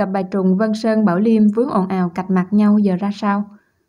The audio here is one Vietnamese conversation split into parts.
Cặp bài trùng Vân Sơn Bảo Liêm vướng ồn ào cạch mặt nhau giờ ra sao?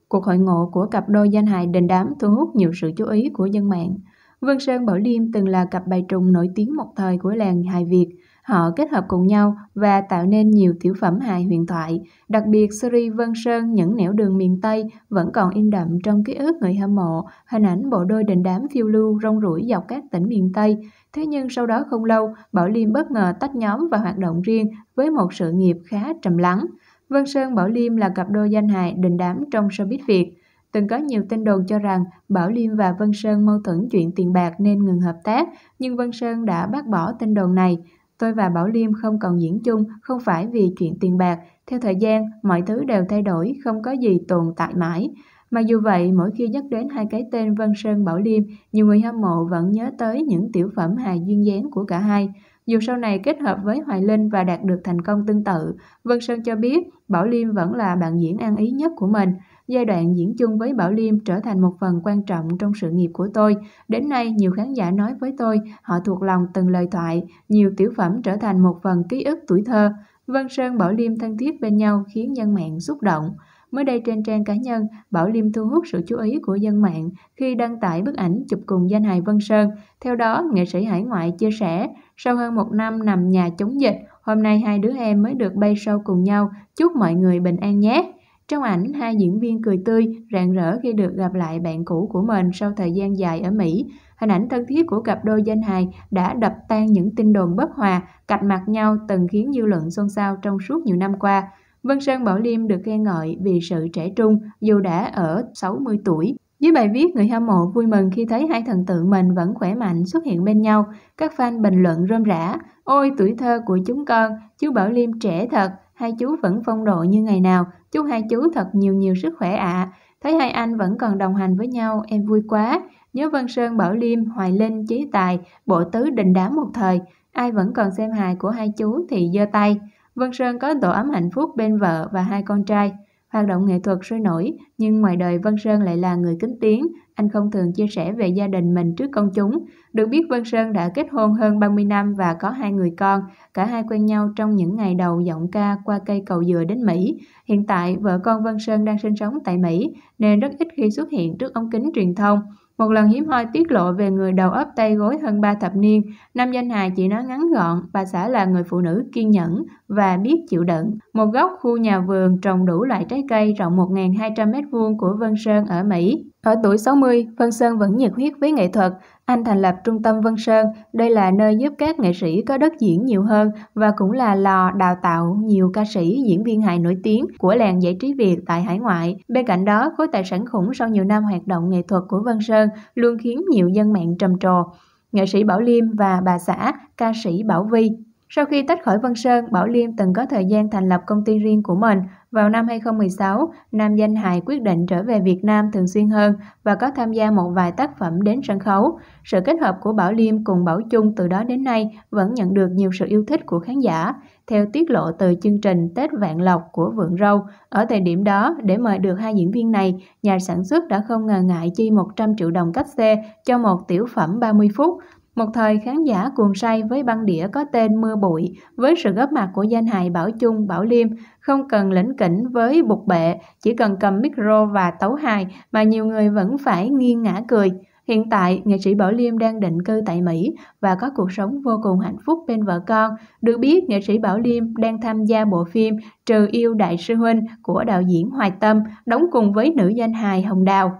Cuộc hội ngộ của cặp đôi danh hài đình đám thu hút nhiều sự chú ý của dân mạng. Vân Sơn Bảo Liêm từng là cặp bài trùng nổi tiếng một thời của làng hài Việt – Họ kết hợp cùng nhau và tạo nên nhiều tiểu phẩm hài huyền thoại. Đặc biệt, series Vân Sơn Những nẻo đường miền Tây vẫn còn in đậm trong ký ức người hâm mộ, hình ảnh bộ đôi đình đám phiêu lưu rong ruổi dọc các tỉnh miền Tây. Thế nhưng sau đó không lâu, Bảo Liêm bất ngờ tách nhóm và hoạt động riêng với một sự nghiệp khá trầm lắng. Vân Sơn Bảo Liêm là cặp đôi danh hài đình đám trong showbiz Việt. Từng có nhiều tin đồn cho rằng Bảo Liêm và Vân Sơn mâu thuẫn chuyện tiền bạc nên ngừng hợp tác, nhưng Vân Sơn đã bác bỏ tin đồn này. Tôi và Bảo Liêm không còn diễn chung không phải vì chuyện tiền bạc, theo thời gian mọi thứ đều thay đổi, không có gì tồn tại mãi. Mặc dù vậy, mỗi khi nhắc đến hai cái tên vân Sơn Bảo Liêm, nhiều người hâm mộ vẫn nhớ tới những tiểu phẩm hài duyên dáng của cả hai. Dù sau này kết hợp với Hoài Linh và đạt được thành công tương tự, Vân Sơn cho biết Bảo Liêm vẫn là bạn diễn ăn ý nhất của mình. Giai đoạn diễn chung với Bảo Liêm trở thành một phần quan trọng trong sự nghiệp của tôi. Đến nay, nhiều khán giả nói với tôi, họ thuộc lòng từng lời thoại, nhiều tiểu phẩm trở thành một phần ký ức tuổi thơ. Vân Sơn Bảo Liêm thân thiết bên nhau khiến dân mạng xúc động. Mới đây trên trang cá nhân, Bảo Liêm thu hút sự chú ý của dân mạng khi đăng tải bức ảnh chụp cùng danh hài Vân Sơn. Theo đó, nghệ sĩ hải ngoại chia sẻ, sau hơn một năm nằm nhà chống dịch, hôm nay hai đứa em mới được bay sâu cùng nhau, chúc mọi người bình an nhé. Trong ảnh, hai diễn viên cười tươi, rạng rỡ khi được gặp lại bạn cũ của mình sau thời gian dài ở Mỹ. Hình ảnh thân thiết của cặp đôi danh hài đã đập tan những tin đồn bất hòa, cạch mặt nhau từng khiến dư luận xôn xao trong suốt nhiều năm qua. Vân Sơn Bảo Liêm được khen ngợi vì sự trẻ trung dù đã ở 60 tuổi. Dưới bài viết, người hâm mộ vui mừng khi thấy hai thần tượng mình vẫn khỏe mạnh xuất hiện bên nhau. Các fan bình luận rôm rã, ôi tuổi thơ của chúng con, chú Bảo Liêm trẻ thật, hai chú vẫn phong độ như ngày nào, chúc hai chú thật nhiều nhiều sức khỏe ạ. À. Thấy hai anh vẫn còn đồng hành với nhau, em vui quá. Nhớ Vân Sơn, Bảo Liêm, Hoài Linh, Chí Tài, Bộ Tứ đình đám một thời. Ai vẫn còn xem hài của hai chú thì giơ tay. Vân Sơn có tổ ấm hạnh phúc bên vợ và hai con trai. Hoạt động nghệ thuật sôi nổi, nhưng ngoài đời Văn Sơn lại là người kính tiếng, anh không thường chia sẻ về gia đình mình trước công chúng. Được biết Văn Sơn đã kết hôn hơn 30 năm và có hai người con, cả hai quen nhau trong những ngày đầu giọng ca qua cây cầu dừa đến Mỹ. Hiện tại, vợ con Văn Sơn đang sinh sống tại Mỹ, nên rất ít khi xuất hiện trước ống kính truyền thông. Một lần hiếm hoi tiết lộ về người đầu ấp tay gối hơn 3 thập niên, nam danh hài chỉ nói ngắn gọn, bà xã là người phụ nữ kiên nhẫn, và biết chịu đựng. Một góc khu nhà vườn trồng đủ loại trái cây rộng 1.200m2 của Vân Sơn ở Mỹ. Ở tuổi 60, Vân Sơn vẫn nhiệt huyết với nghệ thuật. Anh thành lập Trung tâm Vân Sơn, đây là nơi giúp các nghệ sĩ có đất diễn nhiều hơn và cũng là lò đào tạo nhiều ca sĩ, diễn viên hài nổi tiếng của làng giải trí Việt tại hải ngoại. Bên cạnh đó, khối tài sản khủng sau nhiều năm hoạt động nghệ thuật của Vân Sơn luôn khiến nhiều dân mạng trầm trồ nghệ sĩ Bảo Liêm và bà xã, ca sĩ Bảo Vi sau khi tách khỏi Vân Sơn, Bảo Liêm từng có thời gian thành lập công ty riêng của mình. Vào năm 2016, nam danh hài quyết định trở về Việt Nam thường xuyên hơn và có tham gia một vài tác phẩm đến sân khấu. Sự kết hợp của Bảo Liêm cùng Bảo Chung từ đó đến nay vẫn nhận được nhiều sự yêu thích của khán giả. Theo tiết lộ từ chương trình Tết Vạn Lộc của Vượng Râu, ở thời điểm đó, để mời được hai diễn viên này, nhà sản xuất đã không ngần ngại chi 100 triệu đồng cách xe cho một tiểu phẩm 30 phút. Một thời khán giả cuồng say với băng đĩa có tên Mưa Bụi, với sự góp mặt của danh hài Bảo Chung, Bảo Liêm, không cần lĩnh kỉnh với bục bệ, chỉ cần cầm micro và tấu hài mà nhiều người vẫn phải nghiêng ngã cười. Hiện tại, nghệ sĩ Bảo Liêm đang định cư tại Mỹ và có cuộc sống vô cùng hạnh phúc bên vợ con. Được biết, nghệ sĩ Bảo Liêm đang tham gia bộ phim Trừ yêu đại sư huynh của đạo diễn Hoài Tâm, đóng cùng với nữ danh hài Hồng Đào.